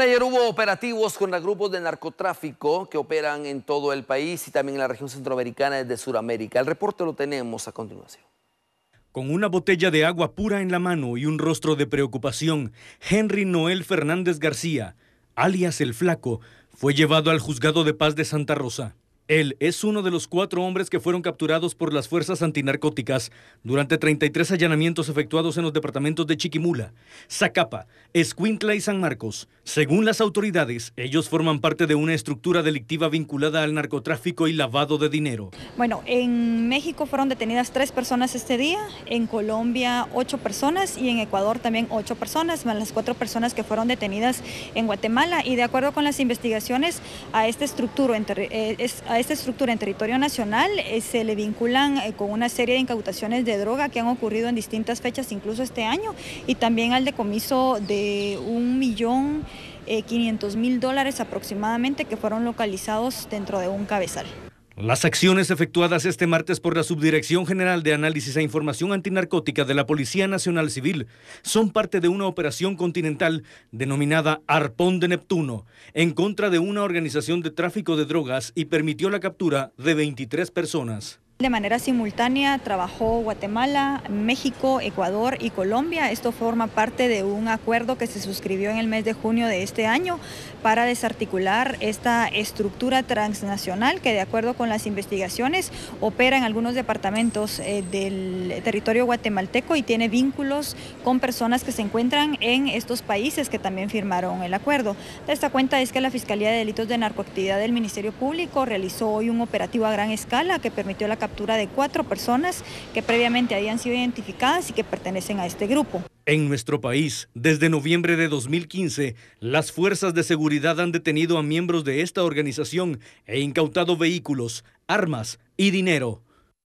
ayer hubo operativos contra grupos de narcotráfico que operan en todo el país y también en la región centroamericana desde Sudamérica. El reporte lo tenemos a continuación. Con una botella de agua pura en la mano y un rostro de preocupación, Henry Noel Fernández García, alias El Flaco, fue llevado al Juzgado de Paz de Santa Rosa. Él es uno de los cuatro hombres que fueron capturados por las fuerzas antinarcóticas durante 33 allanamientos efectuados en los departamentos de Chiquimula, Zacapa, Escuintla y San Marcos. Según las autoridades, ellos forman parte de una estructura delictiva vinculada al narcotráfico y lavado de dinero. Bueno, en México fueron detenidas tres personas este día, en Colombia ocho personas y en Ecuador también ocho personas, más las cuatro personas que fueron detenidas en Guatemala. Y de acuerdo con las investigaciones, a esta estructura, eh, es, a esta estructura en territorio nacional eh, se le vinculan eh, con una serie de incautaciones de droga que han ocurrido en distintas fechas, incluso este año, y también al decomiso de un millón... 500 eh, mil dólares aproximadamente que fueron localizados dentro de un cabezal. Las acciones efectuadas este martes por la Subdirección General de Análisis e Información Antinarcótica de la Policía Nacional Civil son parte de una operación continental denominada Arpón de Neptuno en contra de una organización de tráfico de drogas y permitió la captura de 23 personas. De manera simultánea trabajó Guatemala, México, Ecuador y Colombia. Esto forma parte de un acuerdo que se suscribió en el mes de junio de este año para desarticular esta estructura transnacional que de acuerdo con las investigaciones opera en algunos departamentos eh, del territorio guatemalteco y tiene vínculos con personas que se encuentran en estos países que también firmaron el acuerdo. De esta cuenta es que la Fiscalía de Delitos de Narcoactividad del Ministerio Público realizó hoy un operativo a gran escala que permitió la captura de cuatro personas que previamente habían sido identificadas y que pertenecen a este grupo. En nuestro país, desde noviembre de 2015, las fuerzas de seguridad han detenido a miembros de esta organización e incautado vehículos, armas y dinero.